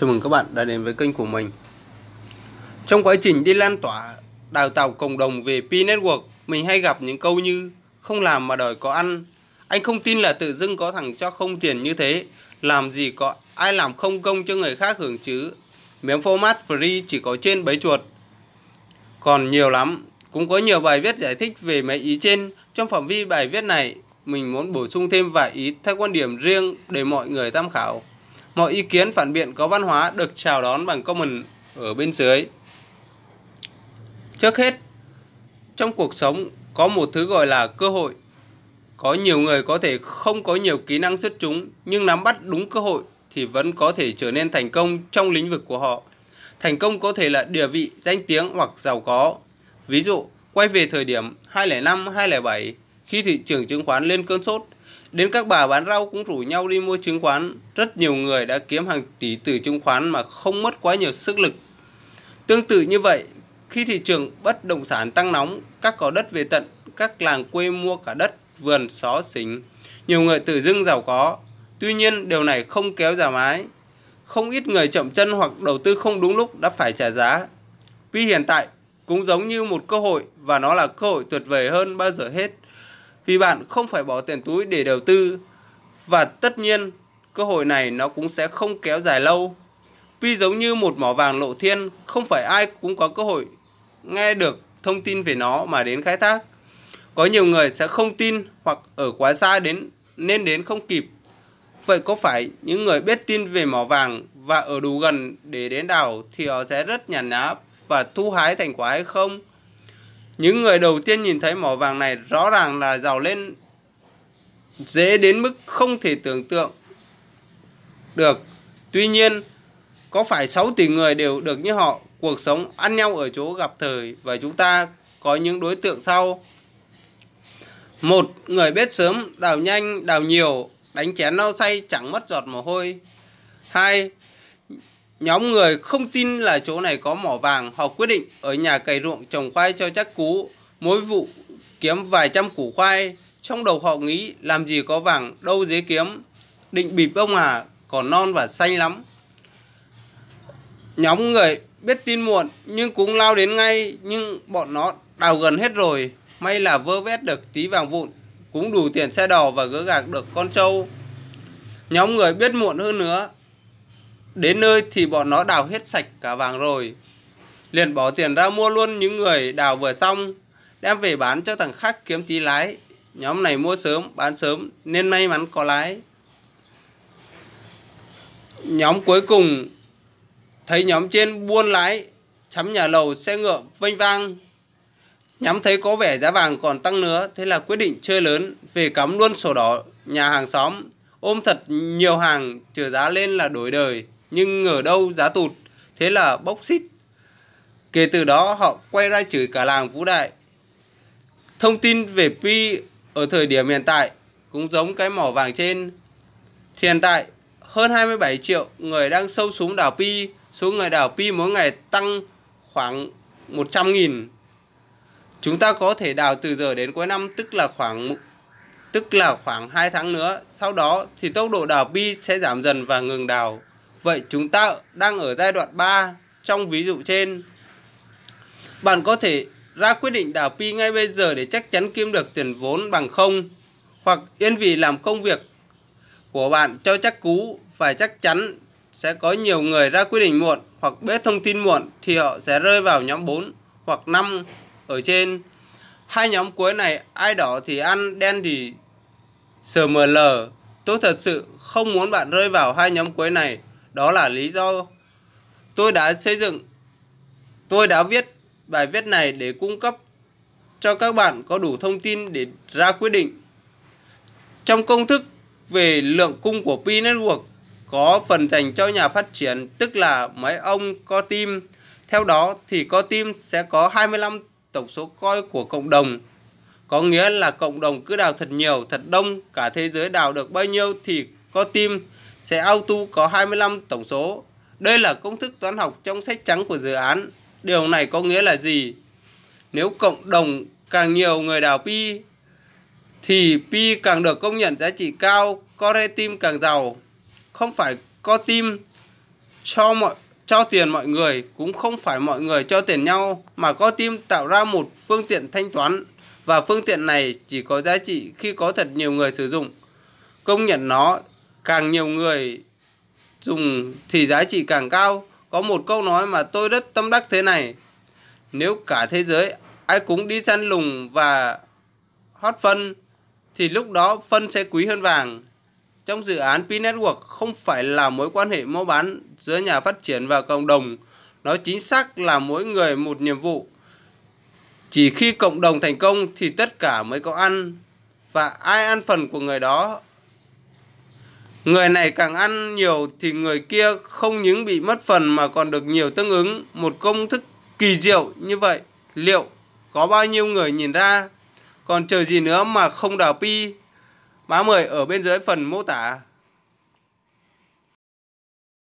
Chào mừng các bạn đã đến với kênh của mình Trong quá trình đi lan tỏa đào tạo cộng đồng về P-Network Mình hay gặp những câu như Không làm mà đòi có ăn Anh không tin là tự dưng có thằng cho không tiền như thế Làm gì có ai làm không công cho người khác hưởng chứ Miếng format free chỉ có trên bấy chuột Còn nhiều lắm Cũng có nhiều bài viết giải thích về mấy ý trên Trong phạm vi bài viết này Mình muốn bổ sung thêm vài ý theo quan điểm riêng để mọi người tham khảo Mọi ý kiến phản biện có văn hóa được chào đón bằng comment ở bên dưới. Trước hết, trong cuộc sống có một thứ gọi là cơ hội. Có nhiều người có thể không có nhiều kỹ năng xuất chúng nhưng nắm bắt đúng cơ hội thì vẫn có thể trở nên thành công trong lĩnh vực của họ. Thành công có thể là địa vị, danh tiếng hoặc giàu có. Ví dụ, quay về thời điểm 2005, 2007, khi thị trường chứng khoán lên cơn sốt. Đến các bà bán rau cũng rủ nhau đi mua chứng khoán. Rất nhiều người đã kiếm hàng tỷ từ chứng khoán mà không mất quá nhiều sức lực. Tương tự như vậy, khi thị trường bất động sản tăng nóng, các cỏ đất về tận, các làng quê mua cả đất, vườn, xó, xỉnh, Nhiều người tự dưng giàu có. Tuy nhiên, điều này không kéo giảm ái. Không ít người chậm chân hoặc đầu tư không đúng lúc đã phải trả giá. Vì hiện tại cũng giống như một cơ hội và nó là cơ hội tuyệt vời hơn bao giờ hết vì bạn không phải bỏ tiền túi để đầu tư và tất nhiên cơ hội này nó cũng sẽ không kéo dài lâu. Vì giống như một mỏ vàng lộ thiên, không phải ai cũng có cơ hội nghe được thông tin về nó mà đến khai thác. Có nhiều người sẽ không tin hoặc ở quá xa đến nên đến không kịp. Vậy có phải những người biết tin về mỏ vàng và ở đủ gần để đến đảo thì họ sẽ rất nhàn nhã và thu hái thành quả hay không? những người đầu tiên nhìn thấy mỏ vàng này rõ ràng là giàu lên dễ đến mức không thể tưởng tượng được. Tuy nhiên, có phải 6 tỷ người đều được như họ, cuộc sống ăn nhau ở chỗ gặp thời và chúng ta có những đối tượng sau. Một, người biết sớm, đào nhanh, đào nhiều, đánh chén lau say chẳng mất giọt mồ hôi. Hai, Nhóm người không tin là chỗ này có mỏ vàng, họ quyết định ở nhà cày ruộng trồng khoai cho chắc cú, mỗi vụ kiếm vài trăm củ khoai. Trong đầu họ nghĩ làm gì có vàng, đâu dễ kiếm, định bịp ông à, còn non và xanh lắm. Nhóm người biết tin muộn nhưng cũng lao đến ngay, nhưng bọn nó đào gần hết rồi, may là vơ vét được tí vàng vụn, cũng đủ tiền xe đò và gỡ gạc được con trâu. Nhóm người biết muộn hơn nữa Đến nơi thì bọn nó đào hết sạch cả vàng rồi. Liền bỏ tiền ra mua luôn những người đào vừa xong, đem về bán cho thằng khác kiếm tí lái. Nhóm này mua sớm, bán sớm nên may mắn có lái. Nhóm cuối cùng thấy nhóm trên buôn lái chấm nhà lầu xe ngựa vênh vang Nhắm thấy có vẻ giá vàng còn tăng nữa, thế là quyết định chơi lớn, về cắm luôn sổ đỏ nhà hàng xóm, ôm thật nhiều hàng, trừ giá lên là đổi đời nhưng ở đâu giá tụt, thế là bốc xít. Kể từ đó họ quay ra chửi cả làng Vũ Đại. Thông tin về Pi ở thời điểm hiện tại cũng giống cái mỏ vàng trên. Thì hiện tại, hơn 27 triệu người đang sâu xuống đảo Pi, số người đảo Pi mỗi ngày tăng khoảng 100.000. Chúng ta có thể đào từ giờ đến cuối năm tức là khoảng tức là khoảng 2 tháng nữa, sau đó thì tốc độ đào pi sẽ giảm dần và ngừng đào. Vậy chúng ta đang ở giai đoạn 3 trong ví dụ trên. Bạn có thể ra quyết định đảo pi ngay bây giờ để chắc chắn kiếm được tiền vốn bằng không hoặc yên vị làm công việc của bạn cho chắc cú và chắc chắn sẽ có nhiều người ra quyết định muộn hoặc biết thông tin muộn thì họ sẽ rơi vào nhóm 4 hoặc 5 ở trên. Hai nhóm cuối này ai đỏ thì ăn, đen thì sờ mờ lờ Tôi thật sự không muốn bạn rơi vào hai nhóm cuối này. Đó là lý do tôi đã xây dựng, tôi đã viết bài viết này để cung cấp cho các bạn có đủ thông tin để ra quyết định. Trong công thức về lượng cung của Pi network có phần dành cho nhà phát triển tức là máy ông co team. Theo đó thì co team sẽ có 25 tổng số coi của cộng đồng. Có nghĩa là cộng đồng cứ đào thật nhiều, thật đông, cả thế giới đào được bao nhiêu thì co team sẽ auto có 25 tổng số. Đây là công thức toán học trong sách trắng của dự án. Điều này có nghĩa là gì? Nếu cộng đồng càng nhiều người đào pi thì pi càng được công nhận giá trị cao, core team càng giàu. Không phải co team cho mọi cho tiền mọi người cũng không phải mọi người cho tiền nhau mà có team tạo ra một phương tiện thanh toán và phương tiện này chỉ có giá trị khi có thật nhiều người sử dụng. Công nhận nó càng nhiều người dùng thì giá trị càng cao. Có một câu nói mà tôi rất tâm đắc thế này. Nếu cả thế giới ai cũng đi săn lùng và hót phân thì lúc đó phân sẽ quý hơn vàng. Trong dự án P-Network không phải là mối quan hệ mua bán giữa nhà phát triển và cộng đồng. Nó chính xác là mỗi người một nhiệm vụ. Chỉ khi cộng đồng thành công thì tất cả mới có ăn. Và ai ăn phần của người đó Người này càng ăn nhiều thì người kia không những bị mất phần mà còn được nhiều tương ứng. Một công thức kỳ diệu như vậy, liệu có bao nhiêu người nhìn ra? Còn chờ gì nữa mà không đào pi? Má 10 ở bên dưới phần mô tả.